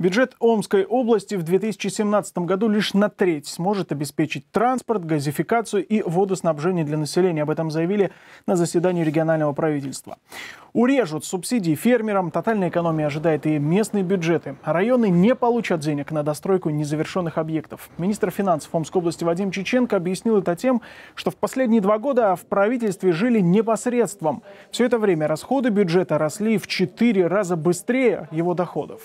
Бюджет Омской области в 2017 году лишь на треть сможет обеспечить транспорт, газификацию и водоснабжение для населения. Об этом заявили на заседании регионального правительства. Урежут субсидии фермерам, тотальная экономия ожидает и местные бюджеты. Районы не получат денег на достройку незавершенных объектов. Министр финансов Омской области Вадим Чеченко объяснил это тем, что в последние два года в правительстве жили непосредством. Все это время расходы бюджета росли в четыре раза быстрее его доходов.